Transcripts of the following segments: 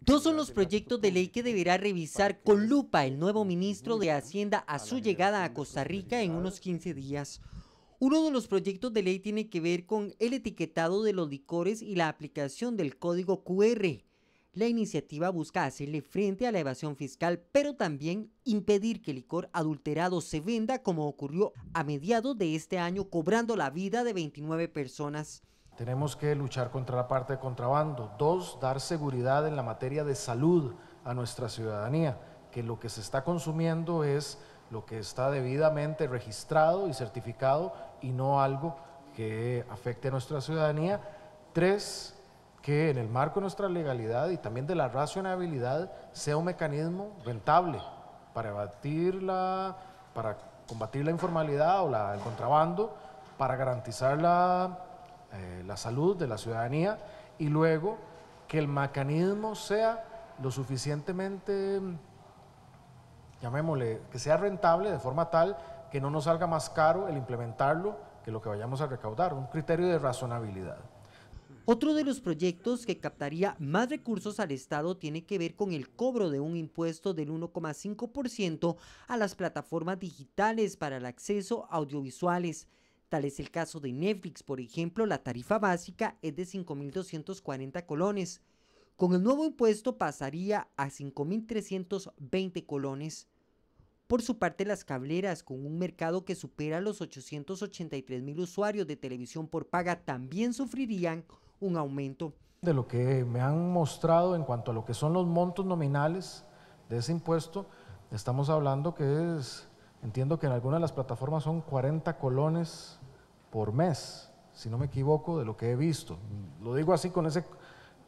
Dos son los proyectos de ley que deberá revisar con lupa el nuevo ministro de Hacienda a su llegada a Costa Rica en unos 15 días. Uno de los proyectos de ley tiene que ver con el etiquetado de los licores y la aplicación del código QR. La iniciativa busca hacerle frente a la evasión fiscal, pero también impedir que el licor adulterado se venda como ocurrió a mediados de este año, cobrando la vida de 29 personas. Tenemos que luchar contra la parte de contrabando. Dos, dar seguridad en la materia de salud a nuestra ciudadanía, que lo que se está consumiendo es lo que está debidamente registrado y certificado y no algo que afecte a nuestra ciudadanía. Tres, que en el marco de nuestra legalidad y también de la racionalidad sea un mecanismo rentable para batir la, para combatir la informalidad o el contrabando, para garantizar la eh, la salud de la ciudadanía y luego que el mecanismo sea lo suficientemente, mm, llamémosle, que sea rentable de forma tal que no nos salga más caro el implementarlo que lo que vayamos a recaudar, un criterio de razonabilidad. Otro de los proyectos que captaría más recursos al Estado tiene que ver con el cobro de un impuesto del 1,5% a las plataformas digitales para el acceso a audiovisuales. Tal es el caso de Netflix, por ejemplo, la tarifa básica es de 5.240 colones. Con el nuevo impuesto pasaría a 5.320 colones. Por su parte, las cableras, con un mercado que supera los 883.000 usuarios de televisión por paga, también sufrirían un aumento. De lo que me han mostrado en cuanto a lo que son los montos nominales de ese impuesto, estamos hablando que es Entiendo que en algunas de las plataformas son 40 colones por mes, si no me equivoco, de lo que he visto. Lo digo así con ese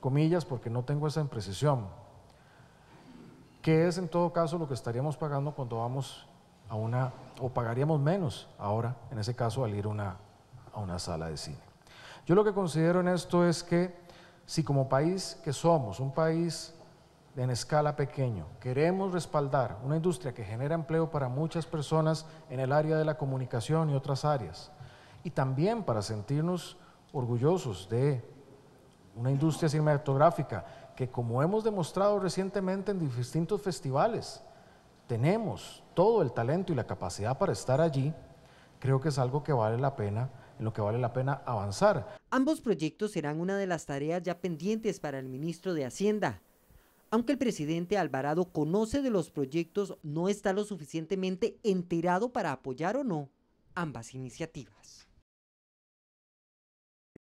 comillas porque no tengo esa imprecisión. ¿Qué es en todo caso lo que estaríamos pagando cuando vamos a una, o pagaríamos menos ahora, en ese caso, al ir a una sala de cine? Yo lo que considero en esto es que si como país que somos, un país en escala pequeño. Queremos respaldar una industria que genera empleo para muchas personas en el área de la comunicación y otras áreas. Y también para sentirnos orgullosos de una industria cinematográfica que, como hemos demostrado recientemente en distintos festivales, tenemos todo el talento y la capacidad para estar allí, creo que es algo que vale la pena en lo que vale la pena avanzar. Ambos proyectos serán una de las tareas ya pendientes para el ministro de Hacienda, aunque el presidente Alvarado conoce de los proyectos, no está lo suficientemente enterado para apoyar o no ambas iniciativas.